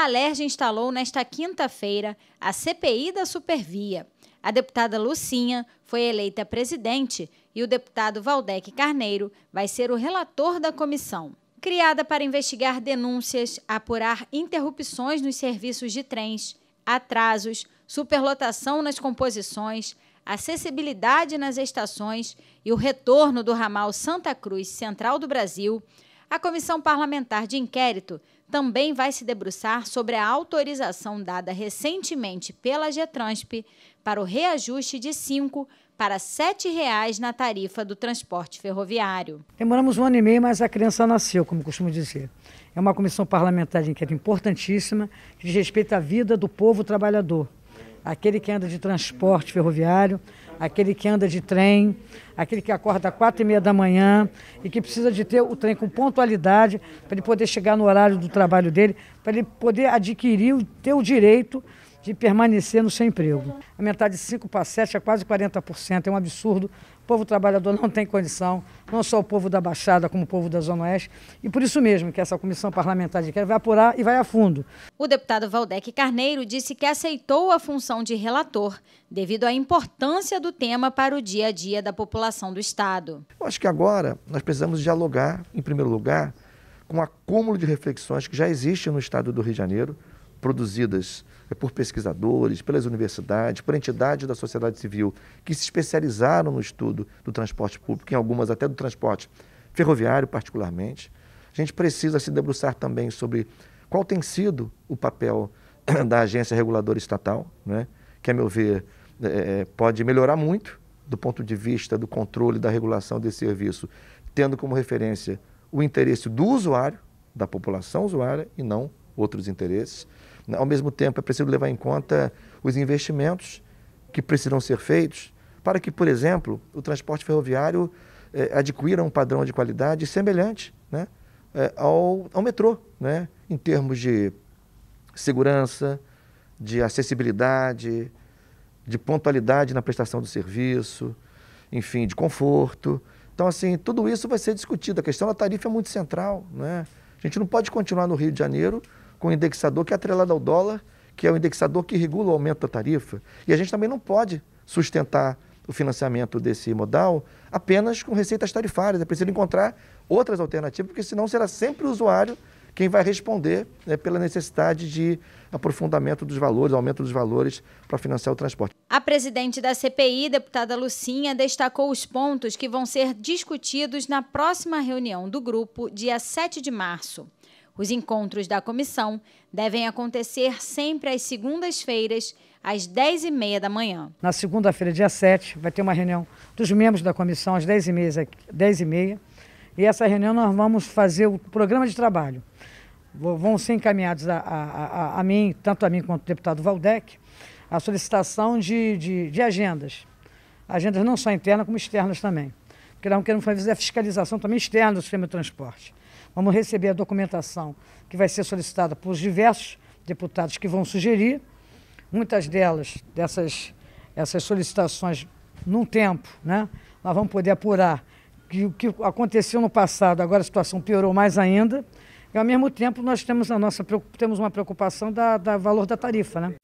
A Alerj instalou nesta quinta-feira a CPI da Supervia. A deputada Lucinha foi eleita presidente e o deputado Valdec Carneiro vai ser o relator da comissão. Criada para investigar denúncias, apurar interrupções nos serviços de trens, atrasos, superlotação nas composições, acessibilidade nas estações e o retorno do ramal Santa Cruz Central do Brasil, a Comissão Parlamentar de Inquérito também vai se debruçar sobre a autorização dada recentemente pela Getransp para o reajuste de 5 para R$ 7,00 na tarifa do transporte ferroviário. Demoramos um ano e meio, mas a criança nasceu, como costumo dizer. É uma comissão parlamentar de inquérito importantíssima que diz respeito à vida do povo trabalhador aquele que anda de transporte ferroviário, aquele que anda de trem, aquele que acorda às quatro e meia da manhã e que precisa de ter o trem com pontualidade para ele poder chegar no horário do trabalho dele, para ele poder adquirir, ter o direito de permanecer no seu emprego. metade de 5 para 7 é quase 40%, é um absurdo. O povo trabalhador não tem condição, não só o povo da Baixada, como o povo da Zona Oeste. E por isso mesmo que essa comissão parlamentar de inquérito vai apurar e vai a fundo. O deputado Valdec Carneiro disse que aceitou a função de relator, devido à importância do tema para o dia a dia da população do Estado. Eu acho que agora nós precisamos dialogar, em primeiro lugar, com o acúmulo de reflexões que já existe no Estado do Rio de Janeiro, produzidas é, por pesquisadores, pelas universidades, por entidades da sociedade civil que se especializaram no estudo do transporte público, em algumas até do transporte ferroviário, particularmente. A gente precisa se debruçar também sobre qual tem sido o papel da agência reguladora estatal, né? que, a meu ver, é, é, é, pode melhorar muito do ponto de vista do controle da regulação desse serviço, tendo como referência o interesse do usuário, da população usuária, e não outros interesses. Né? Ao mesmo tempo, é preciso levar em conta os investimentos que precisam ser feitos para que, por exemplo, o transporte ferroviário eh, adquira um padrão de qualidade semelhante né, eh, ao, ao metrô, né, em termos de segurança, de acessibilidade, de pontualidade na prestação do serviço, enfim, de conforto. Então, assim, tudo isso vai ser discutido. A questão da tarifa é muito central. Né? A gente não pode continuar no Rio de Janeiro com o indexador que é atrelado ao dólar, que é o indexador que regula o aumento da tarifa. E a gente também não pode sustentar o financiamento desse modal apenas com receitas tarifárias. É preciso encontrar outras alternativas, porque senão será sempre o usuário quem vai responder né, pela necessidade de aprofundamento dos valores, aumento dos valores para financiar o transporte. A presidente da CPI, deputada Lucinha, destacou os pontos que vão ser discutidos na próxima reunião do grupo, dia 7 de março. Os encontros da comissão devem acontecer sempre às segundas-feiras, às 10h30 da manhã. Na segunda-feira, dia 7, vai ter uma reunião dos membros da comissão às 10h30. e, meia, e essa reunião nós vamos fazer o programa de trabalho. Vão ser encaminhados a, a, a, a mim, tanto a mim quanto o deputado Valdec, a solicitação de, de, de agendas. Agendas não só internas, como externas também. Porque nós queremos fazer a fiscalização também externa do sistema de transporte. Vamos receber a documentação que vai ser solicitada por diversos deputados que vão sugerir. Muitas delas, dessas essas solicitações, num tempo, né, nós vamos poder apurar que o que aconteceu no passado, agora a situação piorou mais ainda. E, ao mesmo tempo, nós temos, a nossa, temos uma preocupação da, da valor da tarifa. Né?